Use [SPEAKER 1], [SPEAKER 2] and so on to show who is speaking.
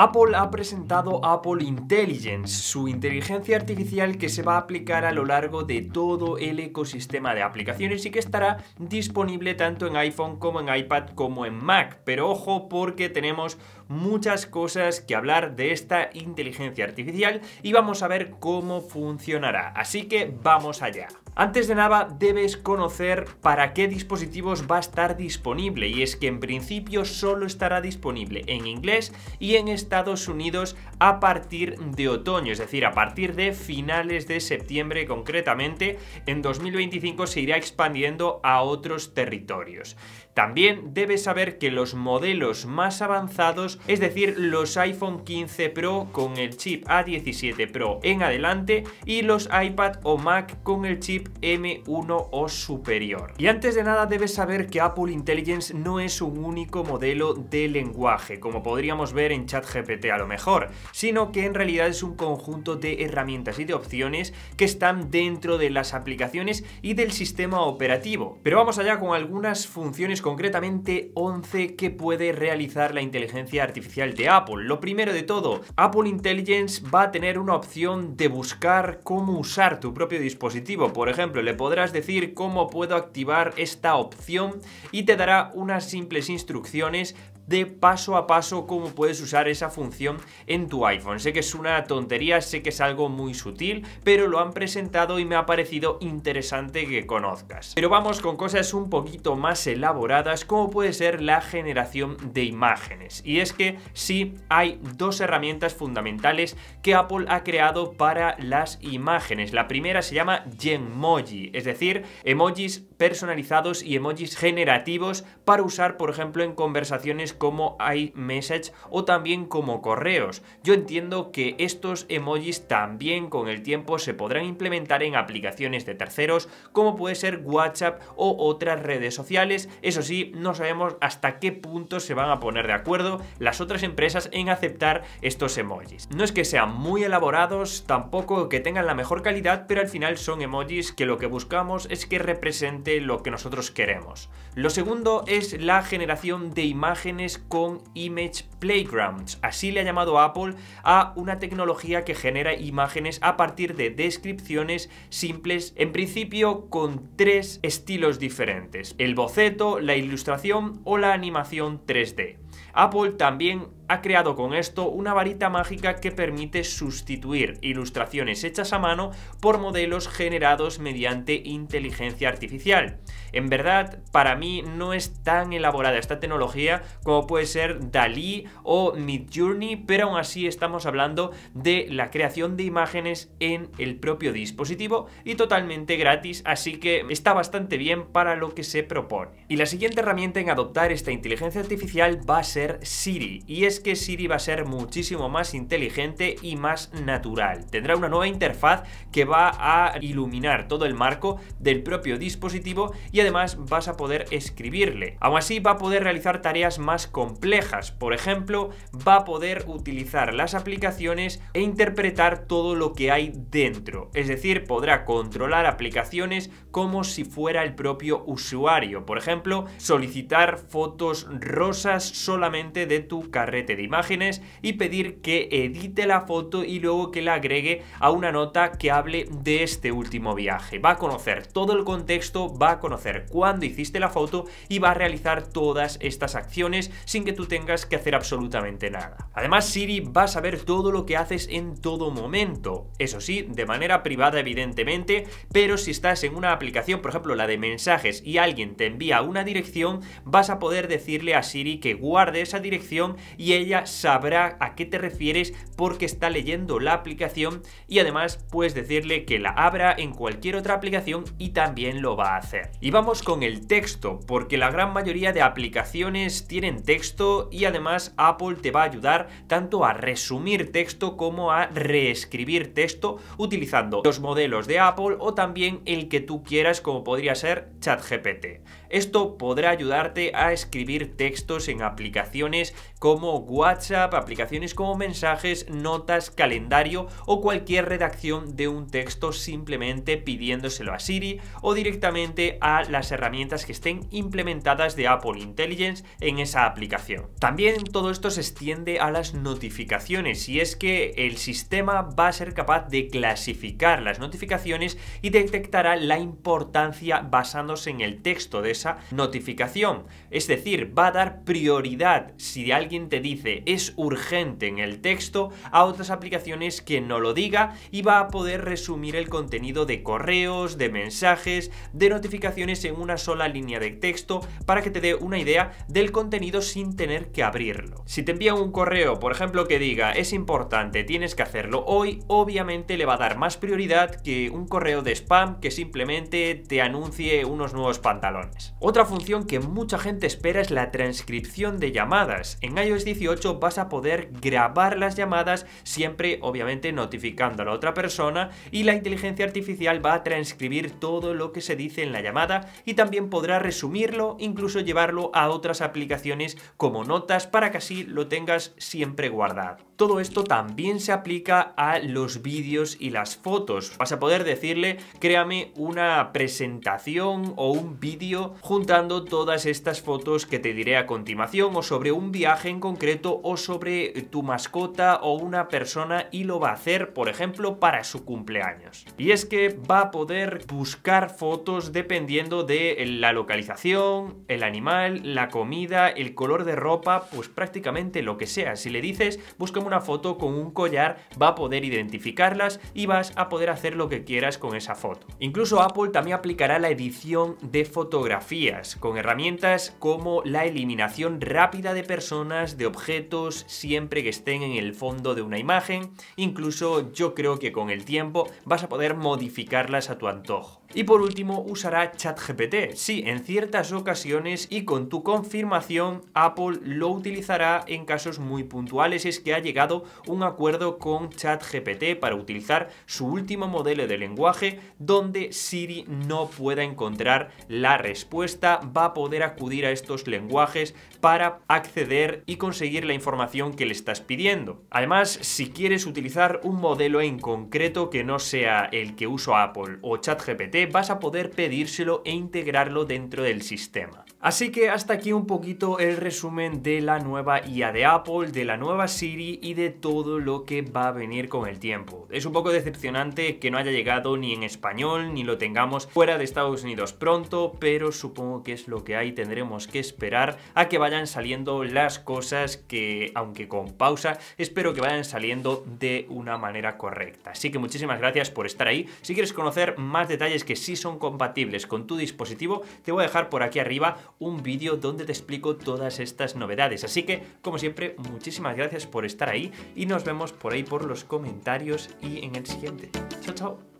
[SPEAKER 1] Apple ha presentado Apple Intelligence, su inteligencia artificial que se va a aplicar a lo largo de todo el ecosistema de aplicaciones y que estará disponible tanto en iPhone como en iPad como en Mac. Pero ojo porque tenemos muchas cosas que hablar de esta inteligencia artificial y vamos a ver cómo funcionará. Así que vamos allá. Antes de nada, debes conocer para qué dispositivos va a estar disponible y es que en principio solo estará disponible en inglés y en Estados Unidos a partir de otoño, es decir, a partir de finales de septiembre concretamente. En 2025 se irá expandiendo a otros territorios. También debes saber que los modelos más avanzados, es decir, los iPhone 15 Pro con el chip A17 Pro en adelante y los iPad o Mac con el chip M1 o superior. Y antes de nada debes saber que Apple Intelligence no es un único modelo de lenguaje, como podríamos ver en ChatGPT a lo mejor, sino que en realidad es un conjunto de herramientas y de opciones que están dentro de las aplicaciones y del sistema operativo. Pero vamos allá con algunas funciones, concretamente 11 que puede realizar la inteligencia artificial de Apple. Lo primero de todo, Apple Intelligence va a tener una opción de buscar cómo usar tu propio dispositivo, por ejemplo, le podrás decir cómo puedo activar esta opción y te dará unas simples instrucciones de paso a paso cómo puedes usar esa función en tu iPhone. Sé que es una tontería, sé que es algo muy sutil, pero lo han presentado y me ha parecido interesante que conozcas. Pero vamos con cosas un poquito más elaboradas, como puede ser la generación de imágenes. Y es que sí, hay dos herramientas fundamentales que Apple ha creado para las imágenes. La primera se llama Genmoji, es decir, emojis personalizados y emojis generativos para usar, por ejemplo, en conversaciones como iMessage o también como correos. Yo entiendo que estos emojis también con el tiempo se podrán implementar en aplicaciones de terceros como puede ser WhatsApp o otras redes sociales. Eso sí, no sabemos hasta qué punto se van a poner de acuerdo las otras empresas en aceptar estos emojis. No es que sean muy elaborados, tampoco que tengan la mejor calidad, pero al final son emojis que lo que buscamos es que represente lo que nosotros queremos. Lo segundo es la generación de imágenes con Image Playgrounds. Así le ha llamado Apple a una tecnología que genera imágenes a partir de descripciones simples, en principio con tres estilos diferentes, el boceto, la ilustración o la animación 3D. Apple también ha creado con esto una varita mágica que permite sustituir ilustraciones hechas a mano por modelos generados mediante inteligencia artificial. En verdad, para mí no es tan elaborada esta tecnología como puede ser Dalí o Midjourney, pero aún así estamos hablando de la creación de imágenes en el propio dispositivo y totalmente gratis, así que está bastante bien para lo que se propone. Y la siguiente herramienta en adoptar esta inteligencia artificial va a ser Siri, y es que Siri va a ser muchísimo más inteligente y más natural. Tendrá una nueva interfaz que va a iluminar todo el marco del propio dispositivo y además vas a poder escribirle. Aún así va a poder realizar tareas más complejas, por ejemplo, va a poder utilizar las aplicaciones e interpretar todo lo que hay dentro, es decir, podrá controlar aplicaciones como si fuera el propio usuario, por ejemplo, solicitar fotos rosas solamente de tu carrete de imágenes y pedir que edite la foto y luego que la agregue a una nota que hable de este último viaje. Va a conocer todo el contexto, va a conocer cuándo hiciste la foto y va a realizar todas estas acciones sin que tú tengas que hacer absolutamente nada. Además Siri va a saber todo lo que haces en todo momento, eso sí, de manera privada evidentemente, pero si estás en una aplicación, por ejemplo la de mensajes y alguien te envía una dirección, vas a poder decirle a Siri que de esa dirección y ella sabrá a qué te refieres porque está leyendo la aplicación y además puedes decirle que la abra en cualquier otra aplicación y también lo va a hacer. Y vamos con el texto, porque la gran mayoría de aplicaciones tienen texto y además Apple te va a ayudar tanto a resumir texto como a reescribir texto utilizando los modelos de Apple o también el que tú quieras como podría ser ChatGPT. Esto podrá ayudarte a escribir textos en aplicaciones aplicaciones como WhatsApp, aplicaciones como mensajes, notas, calendario o cualquier redacción de un texto simplemente pidiéndoselo a Siri o directamente a las herramientas que estén implementadas de Apple Intelligence en esa aplicación. También todo esto se extiende a las notificaciones y es que el sistema va a ser capaz de clasificar las notificaciones y detectará la importancia basándose en el texto de esa notificación. Es decir, va a dar prioridad si si alguien te dice es urgente en el texto a otras aplicaciones que no lo diga y va a poder resumir el contenido de correos, de mensajes, de notificaciones en una sola línea de texto para que te dé una idea del contenido sin tener que abrirlo. Si te envía un correo, por ejemplo, que diga es importante, tienes que hacerlo hoy, obviamente le va a dar más prioridad que un correo de spam que simplemente te anuncie unos nuevos pantalones. Otra función que mucha gente espera es la transcripción de llamadas. En iOS 18 vas a poder grabar las llamadas siempre obviamente notificando a la otra persona y la inteligencia artificial va a transcribir todo lo que se dice en la llamada y también podrá resumirlo, incluso llevarlo a otras aplicaciones como notas para que así lo tengas siempre guardado todo esto también se aplica a los vídeos y las fotos. Vas a poder decirle, créame una presentación o un vídeo juntando todas estas fotos que te diré a continuación o sobre un viaje en concreto o sobre tu mascota o una persona y lo va a hacer, por ejemplo, para su cumpleaños. Y es que va a poder buscar fotos dependiendo de la localización, el animal, la comida, el color de ropa, pues prácticamente lo que sea. Si le dices, búscame una foto con un collar va a poder identificarlas y vas a poder hacer lo que quieras con esa foto. Incluso Apple también aplicará la edición de fotografías con herramientas como la eliminación rápida de personas, de objetos, siempre que estén en el fondo de una imagen. Incluso yo creo que con el tiempo vas a poder modificarlas a tu antojo. Y por último, usará ChatGPT. Sí, en ciertas ocasiones y con tu confirmación, Apple lo utilizará en casos muy puntuales. Es que ha llegado un acuerdo con ChatGPT para utilizar su último modelo de lenguaje donde Siri no pueda encontrar la respuesta. Va a poder acudir a estos lenguajes para acceder y conseguir la información que le estás pidiendo. Además, si quieres utilizar un modelo en concreto que no sea el que uso Apple o ChatGPT, vas a poder pedírselo e integrarlo dentro del sistema. Así que hasta aquí un poquito el resumen de la nueva IA de Apple, de la nueva Siri y de todo lo que va a venir con el tiempo. Es un poco decepcionante que no haya llegado ni en español ni lo tengamos fuera de Estados Unidos pronto, pero supongo que es lo que hay, tendremos que esperar a que vayan saliendo las cosas que, aunque con pausa, espero que vayan saliendo de una manera correcta. Así que muchísimas gracias por estar ahí. Si quieres conocer más detalles que sí son compatibles con tu dispositivo, te voy a dejar por aquí arriba un vídeo donde te explico todas estas novedades. Así que, como siempre, muchísimas gracias por estar ahí y nos vemos por ahí por los comentarios y en el siguiente. Chao, chao.